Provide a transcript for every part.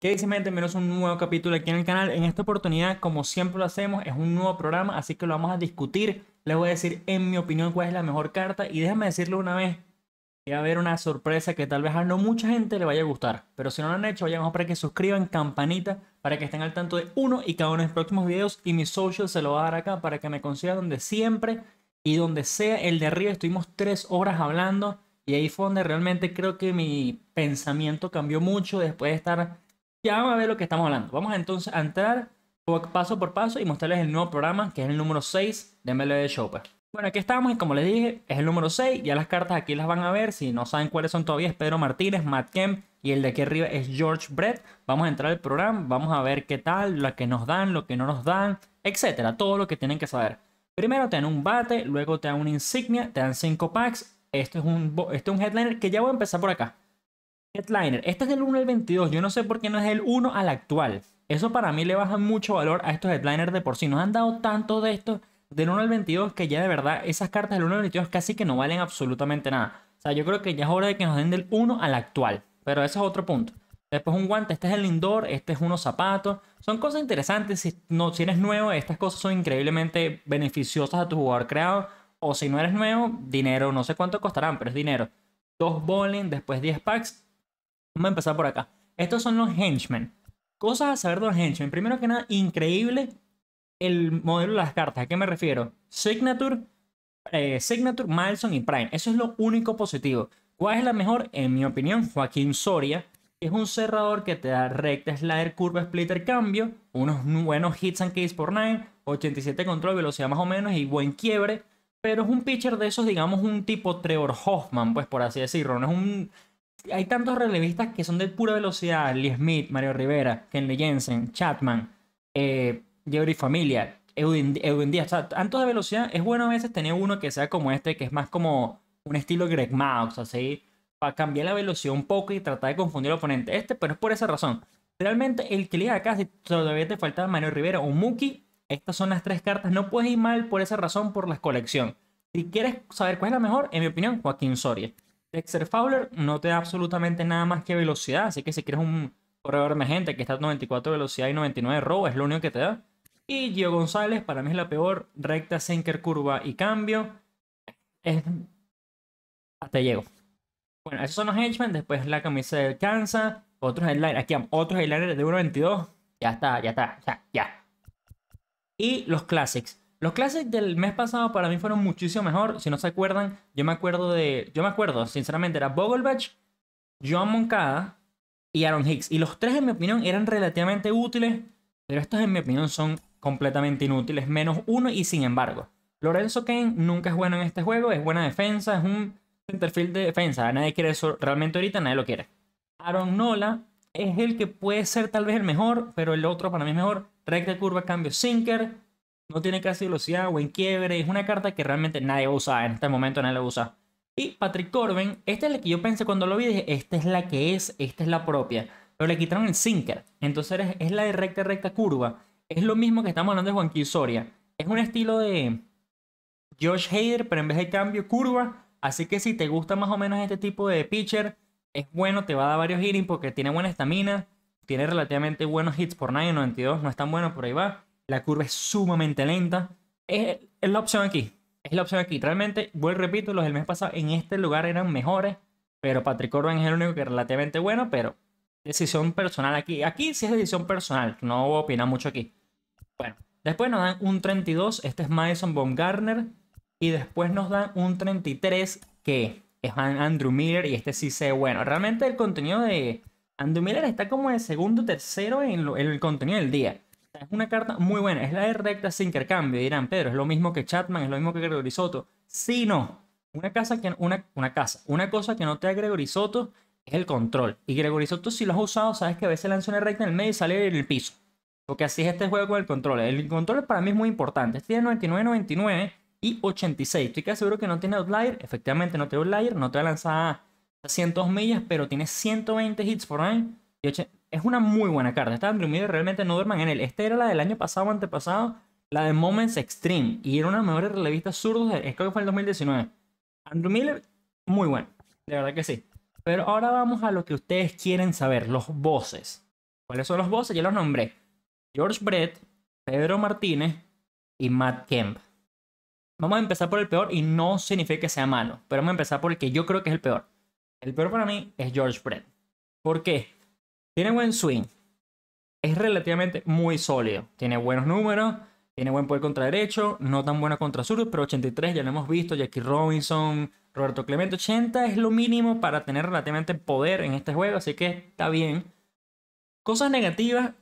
¿Qué dice gente? un nuevo capítulo aquí en el canal. En esta oportunidad, como siempre lo hacemos, es un nuevo programa, así que lo vamos a discutir. Les voy a decir, en mi opinión, cuál es la mejor carta. Y déjame decirlo una vez, que va a haber una sorpresa que tal vez a no mucha gente le vaya a gustar. Pero si no lo han hecho, vayan para que suscriban, campanita, para que estén al tanto de uno y cada uno de los próximos videos. Y mi social se lo va a dar acá para que me consigan donde siempre y donde sea el de arriba. Estuvimos tres horas hablando y ahí fue donde realmente creo que mi pensamiento cambió mucho después de estar ya vamos a ver lo que estamos hablando. Vamos entonces a entrar paso por paso y mostrarles el nuevo programa, que es el número 6 de MLB Shopper. Pues. Bueno, aquí estamos y como les dije, es el número 6. Ya las cartas aquí las van a ver. Si no saben cuáles son todavía, es Pedro Martínez, Matt Kemp y el de aquí arriba es George Brett. Vamos a entrar al programa, vamos a ver qué tal, lo que nos dan, lo que no nos dan, etcétera. Todo lo que tienen que saber. Primero te dan un bate, luego te dan una insignia, te dan 5 packs. Esto es un, este es un headliner que ya voy a empezar por acá. Headliner, este es del 1 al 22, yo no sé por qué no es del 1 al actual. Eso para mí le baja mucho valor a estos headliners de por sí. Nos han dado tanto de estos del 1 al 22 que ya de verdad esas cartas del 1 al 22 casi que no valen absolutamente nada. O sea, yo creo que ya es hora de que nos den del 1 al actual. Pero ese es otro punto. Después un guante, este es el Lindor. este es uno zapato Son cosas interesantes. Si, no, si eres nuevo, estas cosas son increíblemente beneficiosas a tu jugador creado. O si no eres nuevo, dinero, no sé cuánto costarán, pero es dinero. Dos bowling, después 10 packs Vamos a empezar por acá. Estos son los henchmen. Cosas a saber de los henchmen. Primero que nada, increíble el modelo de las cartas. ¿A qué me refiero? Signature, eh, Signature, y Prime. Eso es lo único positivo. ¿Cuál es la mejor? En mi opinión, Joaquín Soria. Es un cerrador que te da recta, slider, curva, splitter, cambio. Unos buenos hits and keys por 9. 87 control, velocidad más o menos y buen quiebre. Pero es un pitcher de esos, digamos, un tipo Trevor Hoffman, pues por así decirlo. No es un hay tantos relevistas que son de pura velocidad. Lee Smith, Mario Rivera, Kenley Jensen, Chapman, eh, Familia, Edwin, Edwin O sea, tantos de velocidad. Es bueno a veces tener uno que sea como este, que es más como un estilo Greg Mouse, así, para cambiar la velocidad un poco y tratar de confundir al oponente. Este, pero es por esa razón. Realmente, el que le acá, si todavía te falta Mario Rivera o Muki, estas son las tres cartas. No puedes ir mal por esa razón, por la colección. Si quieres saber cuál es la mejor, en mi opinión, Joaquín Soria. Dexter Fowler no te da absolutamente nada más que velocidad, así que si quieres un corredor emergente que está a 94 velocidad y 99 robo, es lo único que te da. Y Gio González, para mí es la peor, recta, sinker, curva y cambio. Hasta llego. Bueno, esos son los henchmen, después la camisa de Kansas, otros headliners, aquí otros headliners de 1.22, ya está, ya está, ya, ya. Y los classics. Los classics del mes pasado para mí fueron muchísimo mejor. Si no se acuerdan, yo me acuerdo de. Yo me acuerdo, sinceramente, era Vogelbach, Joan Moncada y Aaron Hicks. Y los tres, en mi opinión, eran relativamente útiles. Pero estos, en mi opinión, son completamente inútiles. Menos uno, y sin embargo. Lorenzo Kane nunca es bueno en este juego. Es buena defensa. Es un centerfield de defensa. Nadie quiere eso. Realmente ahorita nadie lo quiere. Aaron Nola es el que puede ser tal vez el mejor. Pero el otro para mí es mejor. Recta curva, cambio, sinker no tiene casi velocidad o en quiebre. Es una carta que realmente nadie usa en este momento, nadie la usa. Y Patrick Corbin, esta es la que yo pensé cuando lo vi, dije, esta es la que es, esta es la propia. Pero le quitaron el sinker, entonces es, la de recta, recta curva. Es lo mismo que estamos hablando de Juanquil Soria. Es un estilo de Josh Hader, pero en vez de cambio, curva. Así que si te gusta más o menos este tipo de pitcher, es bueno, te va a dar varios hitting porque tiene buena estamina, tiene relativamente buenos hits por 9.92, no es tan bueno, por ahí va la curva es sumamente lenta. Es, la opción aquí. Es la opción aquí. Realmente, vuelvo repito, los del mes pasado en este lugar eran mejores. Pero Patrick Corbin es el único que es relativamente bueno, pero decisión personal aquí. Aquí sí es decisión personal, no voy mucho aquí. Bueno, después nos dan un 32, este es Madison Garner Y después nos dan un 33 que es Andrew Miller y este sí sé bueno. Realmente el contenido de Andrew Miller está como de segundo, tercero en el contenido del día. Es una carta muy buena. Es la de recta sin intercambio. Dirán, Pedro, es lo mismo que Chapman, es lo mismo que Gregory Soto. Una, casa que, una, una, casa, una cosa que no te da Gregory Soto es el control. Y Gregory Soto, si lo has usado, sabes que a veces lanza una recta en el medio y sale en el piso. Porque así es este juego con el control. El control para mí es muy importante. Este tiene 99, 99 y 86. Estoy casi seguro que no tiene outlier. Efectivamente, no tiene outlier. No te va a lanzar millas, pero tiene 120 hits por ahí. Y es una muy buena carta. Andrew Miller, realmente no duerman en él. Esta era la del año pasado, antepasado, la de Moments Extreme. Y era una de las mejores relevistas zurdos, de, creo que fue el 2019. Andrew Miller, muy bueno. De verdad que sí. Pero ahora vamos a lo que ustedes quieren saber, los voces. ¿Cuáles son los voces? Ya los nombré. George Brett, Pedro Martínez y Matt Kemp. Vamos a empezar por el peor y no significa que sea malo, pero vamos a empezar por el que yo creo que es el peor. El peor para mí es George Brett. ¿Por qué? Tiene buen swing. Es relativamente muy sólido. Tiene buenos números. Tiene buen poder contra derecho. No tan buena contra sur, pero 83 ya lo hemos visto. Jackie Robinson, Roberto Clemente. 80 es lo mínimo para tener relativamente poder en este juego. Así que está bien. Cosas negativas.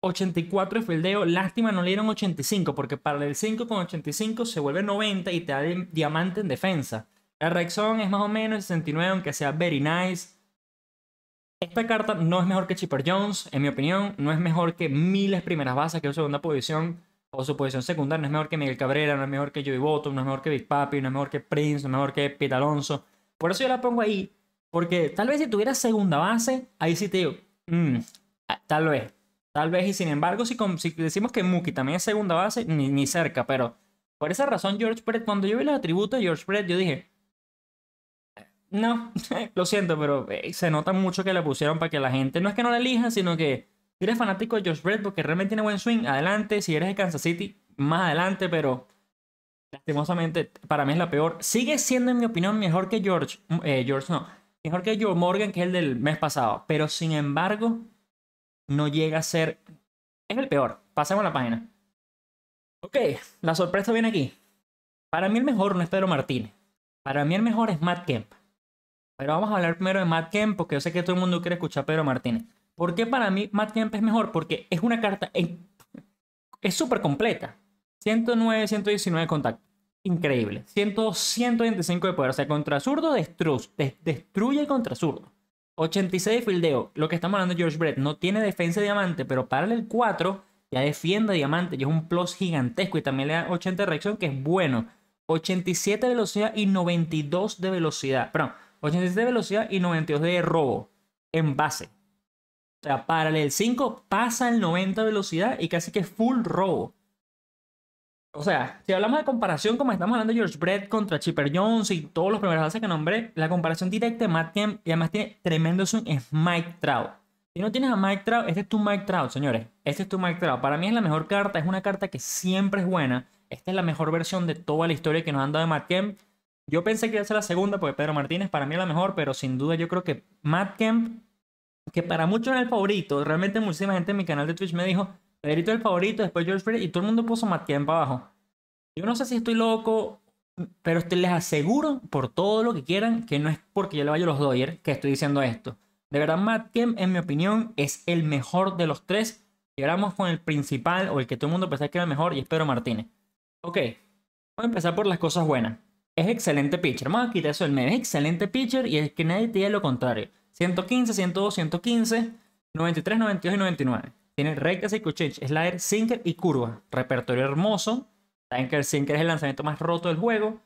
84 es fildeo, lástima no le dieron 85 porque para el 5 con 85 se vuelve 90 y te da diamante en defensa. La reacción es más o menos 69 aunque sea very nice. Esta carta no es mejor que Chipper Jones, en mi opinión, no es mejor que miles primeras bases que es segunda posición o su posición secundaria, no es mejor que Miguel Cabrera, no es mejor que Joey Bottom, no es mejor que Big Papi, no es mejor que Prince, no es mejor que Pete Alonso. Por eso yo la pongo ahí, porque tal vez si tuviera segunda base, ahí sí te digo, mm, ah, tal vez, tal vez. Y sin embargo, si, decimos que Mookie también es segunda base, ni, ni cerca, pero por esa razón, George Brett, cuando yo vi los atributos de George Brett, yo dije, no, lo siento, pero eh, se nota mucho que la pusieron para que la gente, no es que no la elija, sino que si eres fanático de George Brett porque realmente tiene buen swing, adelante. Si eres de Kansas City, más adelante, pero lastimosamente para mí es la peor. Sigue siendo, en mi opinión, mejor que George, mm, eh, George no, mejor que Joe Morgan, que es el del mes pasado, pero sin embargo, no llega a ser, es el peor. Pasemos a la página. Ok, la sorpresa viene aquí. Para mí el mejor no es Pedro Martínez. Para mí el mejor es Matt Kemp. Pero vamos a hablar primero de Matt Kemp, porque yo sé que todo el mundo quiere escuchar a Pedro Martínez. ¿Por qué para mí Matt Kemp es mejor? Porque es una carta, es súper completa. 109, 119 de contacto. Increíble. 100, 125 de poder. O sea, contra zurdo destruye, destruye contra zurdo. 86 de fildeo. Lo que estamos hablando de George Brett. No tiene defensa de diamante, pero para el 4 ya defiende diamante. Y es un plus gigantesco. Y también le da 80 de reacción, que es bueno. 87 de velocidad y 92 de velocidad. Perdón. 87 de velocidad y 92 de robo en base. O sea, para el 5 pasa el 90 de velocidad y casi que full robo. O sea, si hablamos de comparación, como estamos hablando de George Brett contra Chipper Jones y todos los primeros bases que nombré, la comparación directa de Matt Kemp y además tiene tremendo zoom es Mike Trout. Si no tienes a Mike Trout, este es tu Mike Trout, señores. Este es tu Mike Trout. Para mí es la mejor carta, es una carta que siempre es buena. Esta es la mejor versión de toda la historia que nos han dado de Matt Kemp. Yo pensé que iba a ser la segunda porque Pedro Martínez para mí es la mejor, pero sin duda yo creo que Matt Kemp, que para muchos era el favorito, realmente muchísima gente en mi canal de Twitch me dijo, Pedrito es el favorito, después George Freddy, y todo el mundo puso Matt Kemp abajo. Yo no sé si estoy loco, pero les aseguro por todo lo que quieran que no es porque yo le vaya a los Dodgers que estoy diciendo esto. De verdad, Matt Kemp, en mi opinión, es el mejor de los tres. Y con el principal o el que todo el mundo pensaba que era el mejor y es Pedro Martínez. Ok, voy a empezar por las cosas buenas es excelente pitcher. Vamos a quitar eso del medio. Es excelente pitcher y es que nadie tiene lo contrario. 115, 102, 115, 93, 92 y 99. Tiene rectas y change, slider, sinker y curva. Repertorio hermoso. Saben que el sinker es el lanzamiento más roto del juego.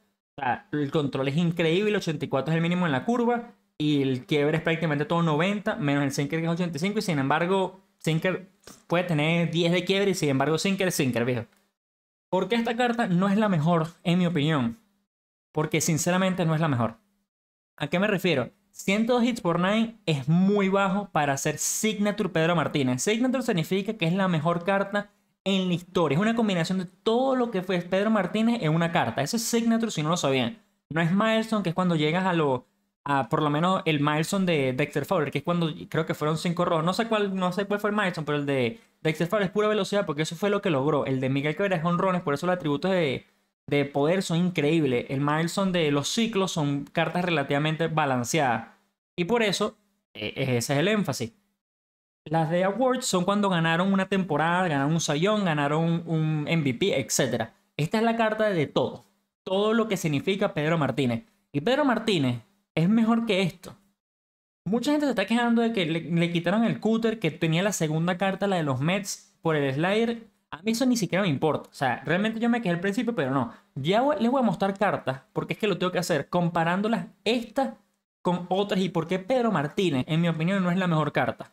el control es increíble. 84 es el mínimo en la curva. Y el quiebre es prácticamente todo 90, menos el sinker que es 85. Y sin embargo, sinker puede tener 10 de quiebre. Y sin embargo, sinker es sinker, viejo. ¿Por esta carta no es la mejor, en mi opinión? porque sinceramente no es la mejor. ¿A qué me refiero? 102 hits por 9 es muy bajo para hacer Signature Pedro Martínez. Signature significa que es la mejor carta en la historia. Es una combinación de todo lo que fue Pedro Martínez en una carta. Ese es Signature si no lo sabían. No es Milestone, que es cuando llegas a lo... A por lo menos el Milestone de Dexter Fowler, que es cuando creo que fueron 5 rojos. No sé cuál, no sé cuál fue el Milestone, pero el de Dexter Fowler es pura velocidad porque eso fue lo que logró. El de Miguel Cabrera es honrones, por eso atributo es de de poder son increíbles. El son de los ciclos son cartas relativamente balanceadas. Y por eso eh, ese es el énfasis. Las de awards son cuando ganaron una temporada, ganaron un sayón, ganaron un MVP, etc. Esta es la carta de todo. Todo lo que significa Pedro Martínez. Y Pedro Martínez es mejor que esto. Mucha gente se está quejando de que le, le quitaron el cúter que tenía la segunda carta, la de los Mets, por el slider. A mí eso ni siquiera me importa. O sea, realmente yo me quedé al principio, pero no. Ya les voy a mostrar cartas, porque es que lo tengo que hacer, comparándolas estas con otras y por qué Pedro Martínez, en mi opinión, no es la mejor carta.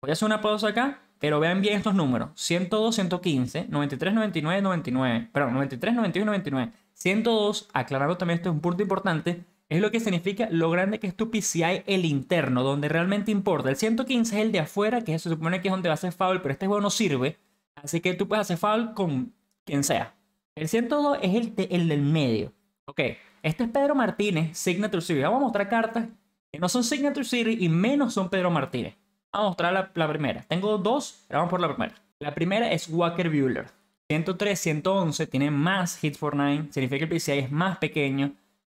Voy a hacer una pausa acá, pero vean bien estos números. 102, 115, 93, 99, 99. Perdón, 93, 91, 99. 102, aclarando también esto es un punto importante, es lo que significa lo grande que es tu PCI el interno, donde realmente importa. El 115 es el de afuera, que se supone que es donde va a ser foul, pero este juego no sirve Así que tú puedes hacer foul con quien sea. El 102 es el, el del medio. Ok, este es Pedro Martínez, Signature Series. Vamos a mostrar cartas que no son Signature Series y menos son Pedro Martínez. Vamos a mostrar la, primera. Tengo dos, pero vamos por la primera. La primera es Walker Bueller. 103, 111, tiene más hits for 9, significa que el PCI es más pequeño.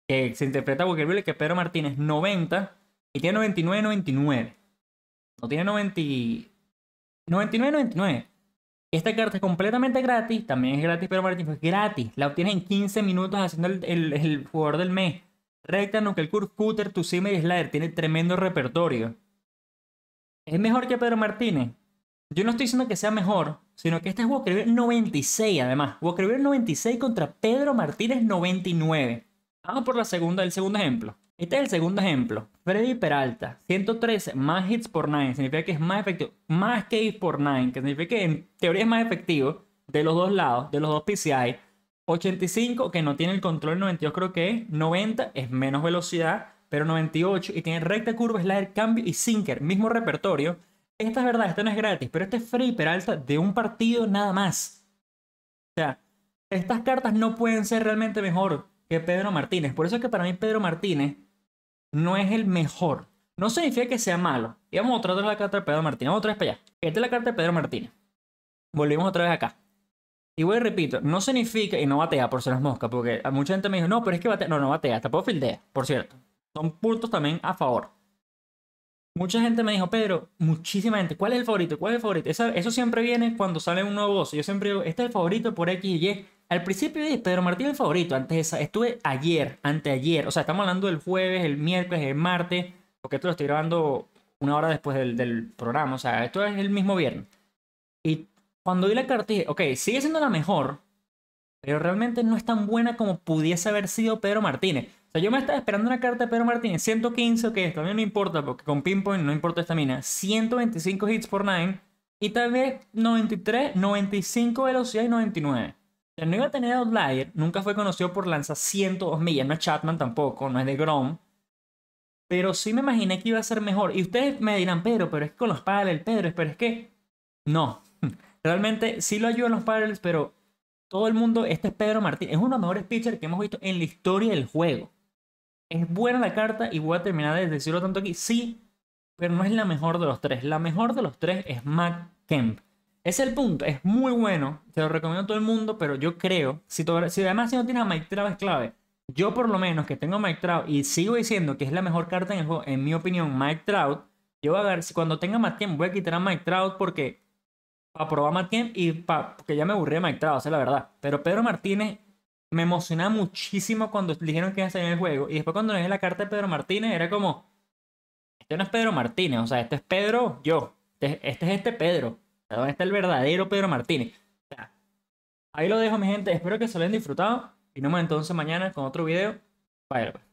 Que se interpreta a Walker Bueller que Pedro Martínez 90 y tiene 99, 99. No tiene 90. 99, 99. Esta carta es completamente gratis, también es gratis, Pedro Martínez, es gratis. La obtienes en 15 minutos haciendo el, jugador del mes. Recta, el el Cutter, Tu Simmer y Slider. Tiene tremendo repertorio. ¿Es mejor que Pedro Martínez? Yo no estoy diciendo que sea mejor, sino que este es Walker 96 además. Walker 96 contra Pedro Martínez 99. Vamos por la segunda, el segundo ejemplo. Este es el segundo ejemplo. Freddy Peralta, 113, más hits por 9, significa que es más efectivo, más que hits por 9, que significa que en teoría es más efectivo de los dos lados, de los dos PCI. 85 que no tiene el control 92 creo que es, 90 es menos velocidad, pero 98 y tiene recta, curva, slider, cambio y sinker, mismo repertorio. Esta es verdad, esta no es gratis, pero este es Freddy Peralta de un partido nada más. O sea, estas cartas no pueden ser realmente mejor que Pedro Martínez. Por eso es que para mí Pedro Martínez no es el mejor. No significa que sea malo. Y vamos otra vez la carta de Pedro Martínez. Vamos otra vez para allá. Esta es la carta de Pedro Martínez. Volvimos otra vez acá. Y voy, repito, no significa, y no batea por ser las moscas, porque mucha gente me dijo, no, pero es que batea, no, no batea, tampoco fildea, por cierto. Son puntos también a favor. Mucha gente me dijo, Pedro, muchísima gente, ¿cuál es el favorito? ¿Cuál es el favorito? eso siempre viene cuando sale un nuevo boss. Yo siempre digo, este es el favorito por X y Y. Al principio Pedro Martínez favorito, antes estuve ayer, anteayer, o sea, estamos hablando del jueves, el miércoles, el martes, porque esto lo estoy grabando una hora después del, programa, o sea, esto es el mismo viernes. Y cuando di la carta dije, ok, sigue siendo la mejor, pero realmente no es tan buena como pudiese haber sido Pedro Martínez. O sea, yo me estaba esperando una carta de Pedro Martínez, 115, ok, esto a no importa, porque con Pinpoint no importa esta mina, 125 hits por 9, y tal vez 93, 95 velocidad y 99. La nueva tener Outlier nunca fue conocido por lanzar 102 millas, no es Chapman tampoco, no es de Grom. Pero sí me imaginé que iba a ser mejor. Y ustedes me dirán, Pedro, pero es que con los paddles, Pedro, pero es que. No. Realmente sí lo ayudan los padres, pero todo el mundo, este es Pedro Martín. Es uno de los mejores pitchers que hemos visto en la historia del juego. Es buena la carta y voy a terminar de decirlo tanto aquí. Sí, pero no es la mejor de los tres. La mejor de los tres es Matt Kemp. Es el punto, es muy bueno, te lo recomiendo a todo el mundo, pero yo creo, si, además si no tienes a Mike Trout es clave, yo por lo menos que tengo a Mike Trout y sigo diciendo que es la mejor carta en el juego, en mi opinión, Mike Trout, yo voy a ver si cuando tenga más tiempo voy a quitar a Mike Trout porque para probar más tiempo y porque ya me aburrí de Mike Trout, la verdad. Pero Pedro Martínez me emocionaba muchísimo cuando dijeron que iba a salir en el juego y después cuando leí la carta de Pedro Martínez era como, este no es Pedro Martínez, o sea, este es Pedro yo, este, este es este Pedro. ¿Dónde está el verdadero Pedro Martínez? ahí lo dejo, mi gente. Espero que se lo hayan disfrutado. Y nos vemos entonces mañana con otro video. Bye.